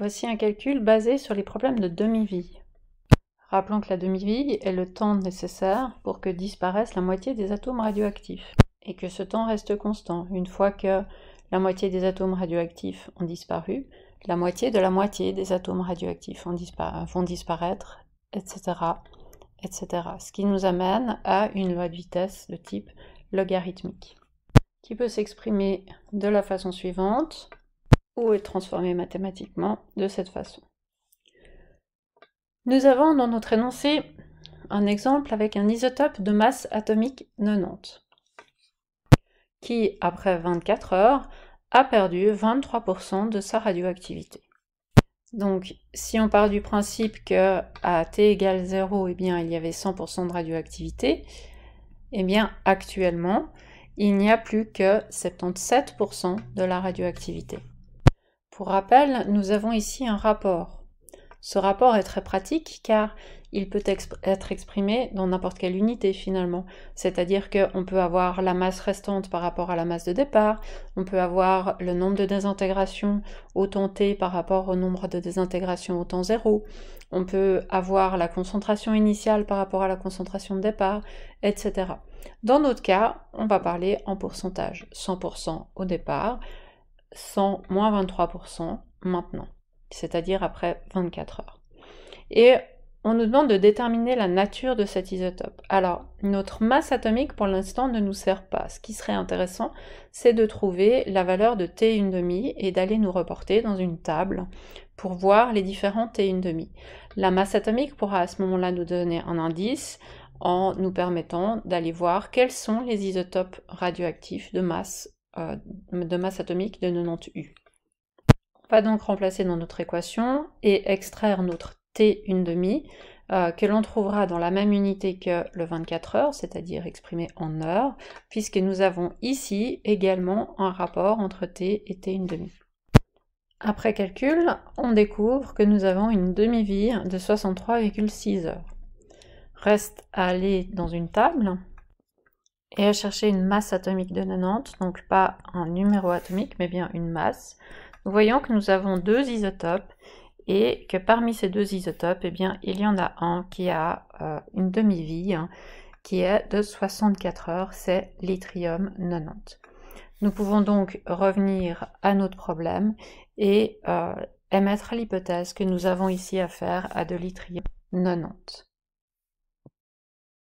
Voici un calcul basé sur les problèmes de demi-vie. Rappelons que la demi-vie est le temps nécessaire pour que disparaisse la moitié des atomes radioactifs et que ce temps reste constant. Une fois que la moitié des atomes radioactifs ont disparu, la moitié de la moitié des atomes radioactifs vont disparaître, etc., etc. Ce qui nous amène à une loi de vitesse de type logarithmique, qui peut s'exprimer de la façon suivante est transformé mathématiquement de cette façon. Nous avons dans notre énoncé un exemple avec un isotope de masse atomique 90 qui, après 24 heures, a perdu 23% de sa radioactivité. Donc, si on part du principe que à t égale 0, eh bien, il y avait 100% de radioactivité, eh bien, actuellement, il n'y a plus que 77% de la radioactivité. Pour rappel, nous avons ici un rapport. Ce rapport est très pratique car il peut être exprimé dans n'importe quelle unité finalement. C'est-à-dire qu'on peut avoir la masse restante par rapport à la masse de départ, on peut avoir le nombre de désintégrations au temps t par rapport au nombre de désintégrations au temps 0, on peut avoir la concentration initiale par rapport à la concentration de départ, etc. Dans notre cas, on va parler en pourcentage. 100% au départ, 100 moins 23% maintenant, c'est-à-dire après 24 heures. Et on nous demande de déterminer la nature de cet isotope. Alors, notre masse atomique pour l'instant ne nous sert pas. Ce qui serait intéressant, c'est de trouver la valeur de T1,5 et d'aller nous reporter dans une table pour voir les différents T1,5. La masse atomique pourra à ce moment-là nous donner un indice en nous permettant d'aller voir quels sont les isotopes radioactifs de masse euh, de masse atomique de 90U. On va donc remplacer dans notre équation et extraire notre T1,5 euh, que l'on trouvera dans la même unité que le 24 heures, c'est-à-dire exprimé en heures, puisque nous avons ici également un rapport entre T et t demi Après calcul, on découvre que nous avons une demi-vie de 63,6 heures. Reste à aller dans une table et à chercher une masse atomique de 90, donc pas un numéro atomique, mais bien une masse. Nous voyons que nous avons deux isotopes et que parmi ces deux isotopes, eh bien, il y en a un qui a euh, une demi-vie hein, qui est de 64 heures, c'est l'ytrium 90. Nous pouvons donc revenir à notre problème et euh, émettre l'hypothèse que nous avons ici affaire à de l'ytrium 90.